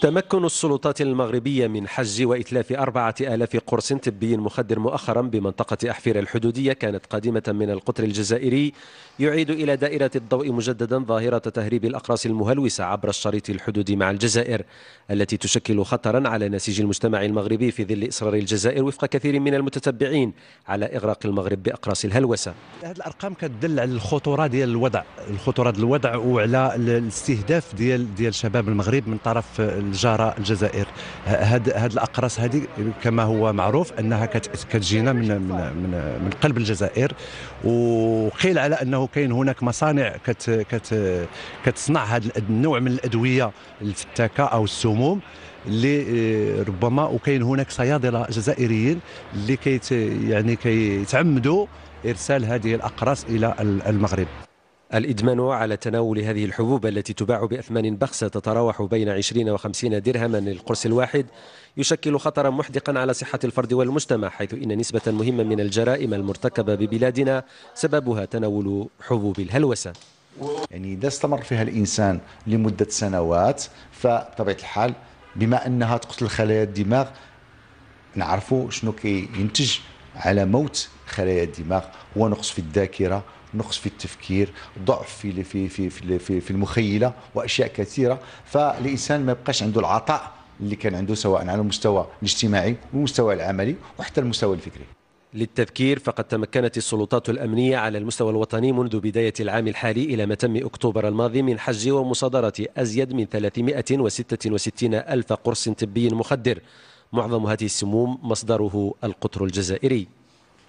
تمكن السلطات المغربية من حجز وإتلاف أربعة آلاف قرص طبي مخدر مؤخرا بمنطقة أحفير الحدودية كانت قادمة من القطر الجزائري يعيد إلى دائرة الضوء مجددا ظاهرة تهريب الأقراص المهلوسة عبر الشريط الحدودي مع الجزائر التي تشكل خطرا على نسيج المجتمع المغربي في ظل إصرار الجزائر وفق كثير من المتتبعين على إغراق المغرب بأقراص الهلوسة هذه الأرقام كتدل على الخطورة ديال الوضع الخطورة ديال الوضع وعلى الاستهداف ديال ديال شباب المغرب من طرف الجاره الجزائر هاد هاد الاقراص هذه كما هو معروف انها كتجينا من من من, من قلب الجزائر وقيل على انه كاين هناك مصانع كت كت كتصنع هذا النوع من الادويه الفتاكه او السموم اللي آه، ربما وكاين هناك صيادله جزائريين اللي كيت يعني كيتعمدوا ارسال هذه الاقراص الى المغرب الإدمان على تناول هذه الحبوب التي تباع بأثمان بخسة تتراوح بين 20 و50 درهما للقرص الواحد يشكل خطرا محدقا على صحة الفرد والمجتمع حيث إن نسبة مهمة من الجرائم المرتكبة ببلادنا سببها تناول حبوب الهلوسة يعني إذا استمر فيها الإنسان لمدة سنوات فبطبيعة الحال بما أنها تقتل خلايا الدماغ نعرفوا شنو كينتج على موت خلايا الدماغ ونقص في الذاكرة نقص في التفكير ضعف في في في في, في المخيله واشياء كثيره فالانسان ما يبقاش عنده العطاء اللي كان عنده سواء على المستوى الاجتماعي والمستوى العملي وحتى المستوى الفكري للتذكير فقد تمكنت السلطات الأمنية على المستوى الوطني منذ بداية العام الحالي إلى ما تم أكتوبر الماضي من حجز ومصادرة أزيد من 366 ألف قرص طبي مخدر معظم هذه السموم مصدره القطر الجزائري